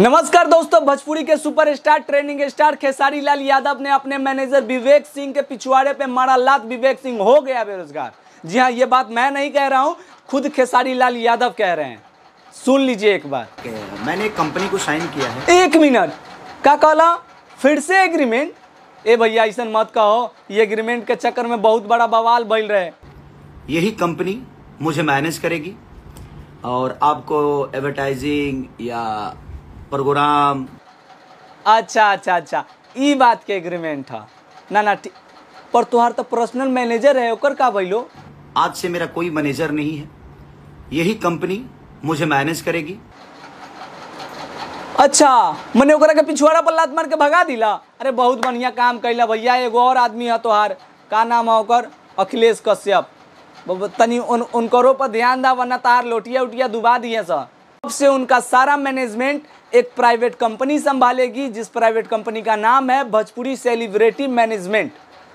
नमस्कार दोस्तों भोजपुरी के superstar trending star Khesari Lal Yadav ने अपने मैनेजर विवेक सिंह के पिछवाड़े पे मारा लात विवेक सिंह हो गया बेरोजगार जी हाँ ये बात मैं नहीं कह रहा हूँ खुद खेसारी लाल यादव कह रहे हैं सुन लीजिए एक बार मैंने कंपनी को साइन किया है एक मिनट का कहला फिर से एग्रीमेंट ए भैया ऐसा मत कहो ये एग्रीमेंट के चक्कर में बहुत बड़ा बवाल बैल रहे यही कंपनी मुझे मैनेज करेगी और आपको एडवर्टाइजिंग या प्रोग्राम अच्छा अच्छा अच्छा ई बात के एग्रीमेंट है ना ना पर तुहार तो पर्सनल मैनेजर है ओकर का भइलो आज से मेरा कोई मैनेजर नहीं है यही कंपनी मुझे मैनेज करेगी अच्छा मैंने ओकरा के पिछवाड़ा पर लात मार के भगा दिला अरे बहुत बढ़िया काम कैला भैया एगो और आदमी है तोहार का नाम है ओकर अखिलेश कश्यप तनी उन उनकरो पर ध्यान दा वरना तार लोटिया उटिया दुबा दिए सर अब से उनका सारा मैनेजमेंट एक प्राइवेट कंपनी संभालेगी जिस प्राइवेट कंपनी का नाम है भोजपुरी सेलिब्रिटी मैनेजमेंट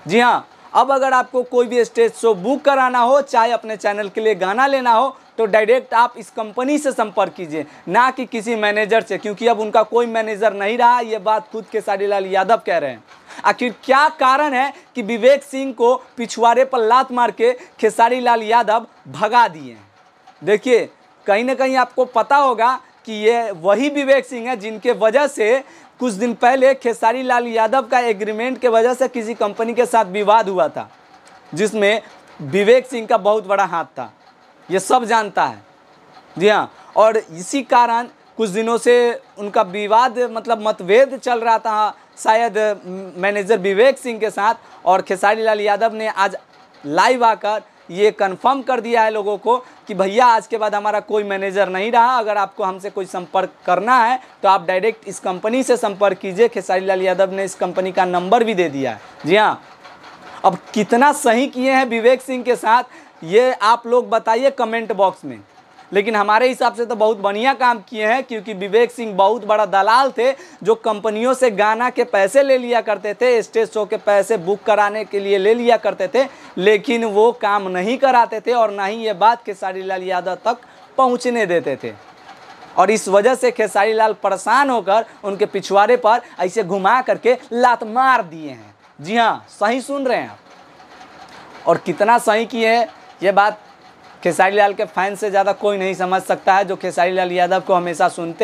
जी हाँ अब अगर आपको कोई भी स्टेज शो बुक कराना हो चाहे अपने चैनल के लिए गाना लेना हो तो डायरेक्ट आप इस कंपनी से संपर्क कीजिए ना कि किसी मैनेजर से क्योंकि अब उनका कोई मैनेजर नहीं रहा ये बात खुद के साड़ीलाल यादव कह रहे हैं आखिर क्या कारण है कि विवेक सिंह को पिछवाड़े पर लात मार के खेसारी लाल यादव भगा दिए देखिए कहीं ना कहीं आपको पता होगा कि ये वही विवेक सिंह है जिनके वजह से कुछ दिन पहले खेसारी लाल यादव का एग्रीमेंट के वजह से किसी कंपनी के साथ विवाद हुआ था जिसमें विवेक सिंह का बहुत बड़ा हाथ था ये सब जानता है जी हाँ और इसी कारण कुछ दिनों से उनका विवाद मतलब मतभेद चल रहा था शायद मैनेजर विवेक सिंह के साथ और खेसारी लाल यादव ने आज लाइव आकर ये कंफर्म कर दिया है लोगों को कि भैया आज के बाद हमारा कोई मैनेजर नहीं रहा अगर आपको हमसे कोई संपर्क करना है तो आप डायरेक्ट इस कंपनी से संपर्क कीजिए खेसारी लाल यादव ने इस कंपनी का नंबर भी दे दिया है जी हाँ अब कितना सही किए हैं विवेक सिंह के साथ ये आप लोग बताइए कमेंट बॉक्स में लेकिन हमारे हिसाब से तो बहुत बढ़िया काम किए हैं क्योंकि विवेक सिंह बहुत बड़ा दलाल थे जो कंपनियों से गाना के पैसे ले लिया करते थे स्टेज शो के पैसे बुक कराने के लिए ले लिया करते थे लेकिन वो काम नहीं कराते थे और ना ही ये बात खेसारी लाल यादव तक पहुँचने देते थे और इस वजह से खेसारी लाल परेशान होकर उनके पिछवाड़े पर ऐसे घुमा करके लात मार दिए हैं जी हाँ सही सुन रहे हैं और कितना सही किए हैं ये बात खेसारी लाल के फैन से ज़्यादा कोई नहीं समझ सकता है जो खेसारी लाल यादव को हमेशा सुनते